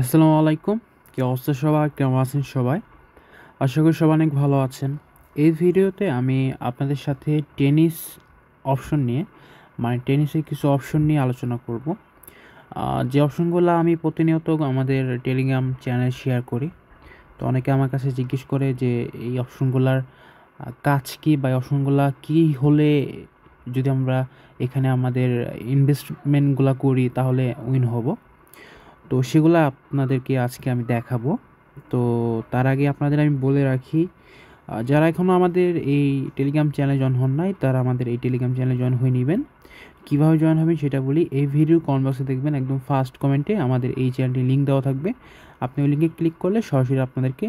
আসসালামু আলাইকুম কি অবস্থা সবাই কেমন আছেন সবাই আশা করি সবাই অনেক ভালো আছেন এই ভিডিওতে আমি আপনাদের সাথে টেনিস অপশন নিয়ে মানে টেনিসের কিছু অপশন নিয়ে আলোচনা করব যে অপশনগুলো আমি প্রতিনিয়ত আমাদের টেলিগ্রাম চ্যানেল শেয়ার করি তো অনেকে আমার কাছে জিজ্ঞেস করে যে এই অপশনগুলার কাজ কী বা অপশনগুলা কী হলে যদি আমরা এখানে আমাদের ইনভেস্টমেন্টগুলো করি তাহলে উইন হব তো সেগুলো আপনাদেরকে আজকে আমি দেখাবো তো তার আগে আপনাদের আমি বলে রাখি যারা এখনও আমাদের এই টেলিগ্রাম চ্যানেলে জয়েন হন নাই তারা আমাদের এই টেলিগ্রাম চ্যানেলে জয়েন হয়ে নেবেন কীভাবে জয়েন হবেন সেটা বলি এই ভিডিও কনভার্সে দেখবেন একদম ফার্স্ট কমেন্টে আমাদের এই চ্যানেলটি লিঙ্ক দেওয়া থাকবে আপনি ওই লিঙ্কে ক্লিক করলে সরাসরি আপনাদেরকে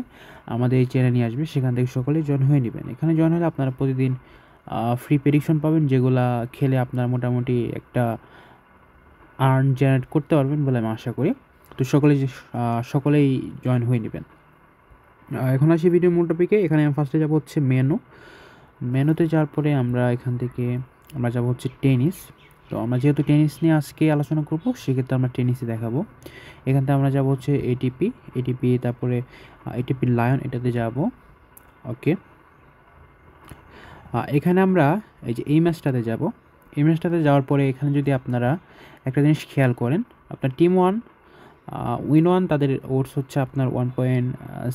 আমাদের এই চ্যানেলে নিয়ে আসবে সেখান থেকে সকলে জয়েন হয়ে নেবেন এখানে জয়েন হলে আপনারা প্রতিদিন ফ্রি প্রেডিকশন পাবেন যেগুলা খেলে আপনারা মোটামুটি একটা আর্ন জেনারেট করতে পারবেন বলে আমি আশা করি তো সকলেই সকলেই জয়েন হয়ে নেবেন এখন আসি ভিডিও মূল টপিকে এখানে ফার্স্টে যাব হচ্ছে মেনু মেনুতে যাওয়ার পরে আমরা এখান থেকে আমরা যাব হচ্ছে টেনিস তো আমরা যেহেতু টেনিস নিয়ে আজকে আলোচনা করবো সেক্ষেত্রে আমরা টেনিসে দেখাবো এখান থেকে আমরা যাব হচ্ছে এটিপি এটিপি তারপরে এটিপি লায়ন এটাতে যাব ওকে এখানে আমরা এই যে এই ম্যাচটাতে যাবো এই ম্যাচটাতে যাওয়ার পরে এখানে যদি আপনারা একটা জিনিস খেয়াল করেন আপনার টিম ওয়ান উইন ওয়ান তাদের ওটস হচ্ছে আপনার ওয়ান পয়েন্ট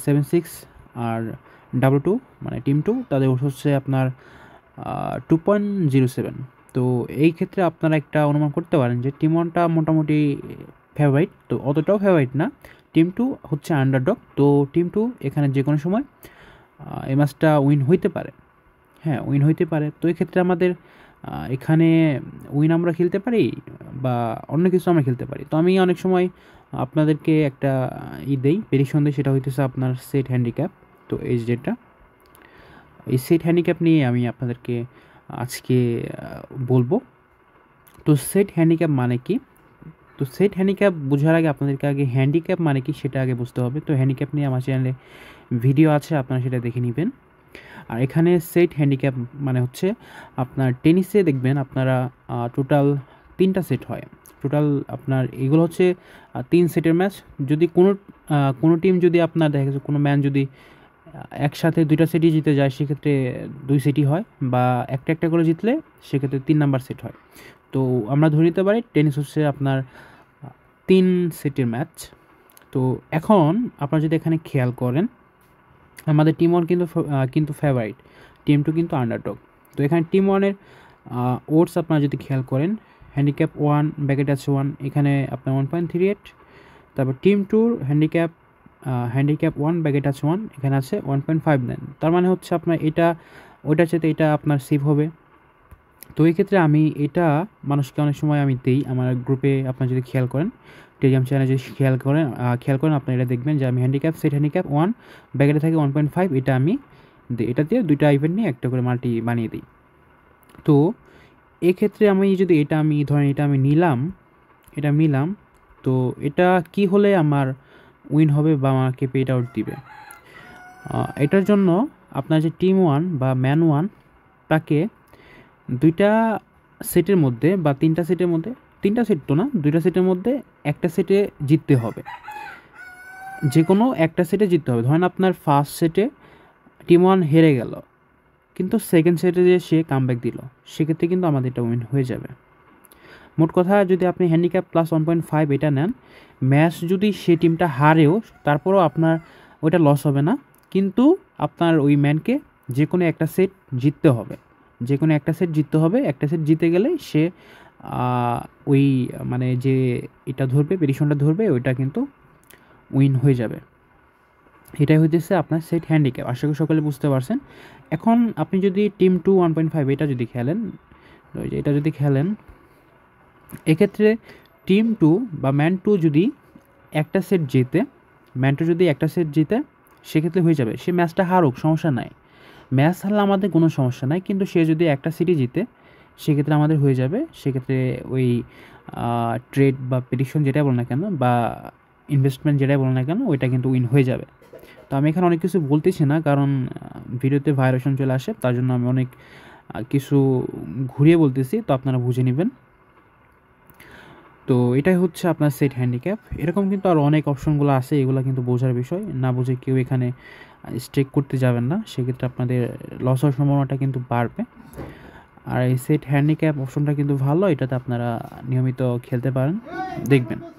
সেভেন সিক্স আর ডাবল টু মানে টিম টু তাদের ওটস হচ্ছে আপনার টু পয়েন্ট জিরো সেভেন তো এই ক্ষেত্রে আপনারা একটা অনুমান করতে পারেন যে টিম ওয়ানটা মোটামুটি ফেভারিট তো অতটাও ফেভারিট না টিম টু হচ্ছে আন্ডার ডক তো টিম টু এখানে যে কোনো সময় এই ম্যাচটা উইন হইতে পারে হ্যাঁ উইন হইতে পারে তো এই ক্ষেত্রে আমাদের এখানে উইন আমরা খেলতে পারি বা অন্য কিছু আমরা খেলতে পারি তো আমি অনেক সময় আপনাদেরকে একটা ই দেই প্রেডিকশন দিই সেটা হইতেছে আপনার সেট হ্যান্ডিক্যাপ তো এই যেটা এই সেট হ্যান্ডিক্যাপ নিয়ে আমি আপনাদেরকে আজকে বলবো তো সেট হ্যান্ডিক্যাপ মানে কি তো সেট হ্যান্ডিক্যাপ বোঝার আগে আপনাদেরকে আগে হ্যান্ডিক্যাপ মানে কি সেটা আগে বুঝতে হবে তো হ্যান্ডিক্যাপ নিয়ে আমার চ্যানেলে ভিডিও আছে আপনারা সেটা দেখে নেবেন আর এখানে সেট হ্যান্ডিক্যাপ মানে হচ্ছে আপনার টেনিসে দেখবেন আপনারা টোটাল তিনটা সেট হয় টোটাল আপনার এগুলো হচ্ছে তিন সেটের ম্যাচ যদি কোনো কোনো টিম যদি আপনার দেখা যাচ্ছে কোনো ম্যান যদি একসাথে দুইটা সেটই জিতে যায় সেক্ষেত্রে দুই সেটই হয় বা একটা একটা করে জিতলে সেক্ষেত্রে তিন নাম্বার সেট হয় তো আমরা ধরে নিতে পারি টেনিস হচ্ছে আপনার তিন সেটের ম্যাচ তো এখন আপনারা যদি এখানে খেয়াল করেন আমাদের টিম ওয়ান কিন্তু কিন্তু ফেভারিট টিম টু কিন্তু আন্ডারটক তো এখানে টিম ওয়ানের ওটস আপনারা যদি খেয়াল করেন হ্যান্ডিক্যাপ ওয়ান ব্যাকেট আছে ওয়ান এখানে আপনার ওয়ান পয়েন্ট থ্রি এইট তারপর টিম টুর হ্যান্ডিক্যাপ হ্যান্ডিক্যাপ ওয়ান ব্যাকেট আছে ওয়ান এখানে আছে ওয়ান পয়েন্ট ফাইভ নাইন তার মানে হচ্ছে আপনার এটা ওইটা চেয়ে এটা আপনার সেভ হবে তো এই ক্ষেত্রে আমি এটা মানুষকে অনেক সময় আমি দিই আমার গ্রুপে আপনার যদি খেয়াল করেন টেলিগ্রাম চ্যানেলে যদি খেয়াল করেন খেয়াল করেন আপনারা এটা দেখবেন যে আমি হ্যান্ডিক্যাপ সেট হ্যান্ডিক্যাপ ওয়ান ব্যাগেটে থাকে ওয়ান পয়েন্ট ফাইভ এটা আমি এটা দিয়ে দুইটা ইভেন্ট নিয়ে একটা করে মাল্টি বানিয়ে দিই তো এক্ষেত্রে আমি যদি এটা আমি ধরেন এটা আমি নিলাম এটা নিলাম তো এটা কি হলে আমার উইন হবে বা আমাকে পেড আউট দিবে এটার জন্য আপনার যে টিম ওয়ান বা ম্যান ওয়ান তাকে দুইটা সেটের মধ্যে বা তিনটা সেটের মধ্যে তিনটা সেট তো না দুইটা সেটের মধ্যে একটা সেটে জিততে হবে যে কোনো একটা সেটে জিততে হবে ধরেন আপনার ফার্স্ট সেটে টিম ওয়ান হেরে গেল কিন্তু সেকেন্ড সেটে যে সে কামব্যাক দিল সেক্ষেত্রে কিন্তু আমাদের এটা উইন হয়ে যাবে মোট কথা যদি আপনি handicap plus one point five এটা নেন ম্যাচ যদি সে টিমটা হারেও তারপরেও আপনার ওইটা লস হবে না কিন্তু আপনার ওই ম্যানকে যে কোনো একটা সেট জিততে হবে যে কোনো একটা সেট জিততে হবে একটা সেট জিতে গেলে সে ওই মানে যে এটা ধরবে পেডিশনটা ধরবে ওইটা কিন্তু উইন হয়ে যাবে এটাই হইতেছে আপনার সেট হ্যান্ডিক্যাপ আশা করি সকলে বুঝতে পারছেন এখন আপনি যদি team two one point five এটা যদি খেলেন এটা যদি খেলেন এক্ষেত্রে টিম টু বা ম্যান টু যদি একটা সেট জেতে ম্যান টু যদি একটা সেট জিতে সেক্ষেত্রে হয়ে যাবে সে ম্যাচটা হারুক সমস্যা নাই ম্যাচ হারলে আমাদের কোনো সমস্যা নাই কিন্তু সে যদি একটা সিটি জিতে সেক্ষেত্রে আমাদের হয়ে যাবে সেক্ষেত্রে ওই ট্রেড বা প্রেডিকশন যেটাই বলো না কেন বা ইনভেস্টমেন্ট যেটাই বলো না কেন ওইটা কিন্তু উইন হয়ে যাবে তো আমি এখানে অনেক কিছু বলতেছি না কারণ ভিডিওতে ভাইরেশন চলে আসে তার জন্য আমি অনেক কিছু ঘুরিয়ে বলতেছি তো আপনারা বুঝে নেবেন তো এটাই হচ্ছে আপনার সেট হ্যান্ডিক্যাপ এরকম কিন্তু আর অনেক অপশনগুলো আছে এগুলো কিন্তু বোঝার বিষয় না বুঝে কেউ এখানে স্ট্রেক করতে যাবেন না সেক্ষেত্রে আপনাদের লস হওয়ার সম্ভাবনাটা কিন্তু বাড়বে আর এই সেট হ্যান্ডিক্যাপ অপশনটা কিন্তু ভালো এটাতে আপনারা নিয়মিত খেলতে পারেন দেখবেন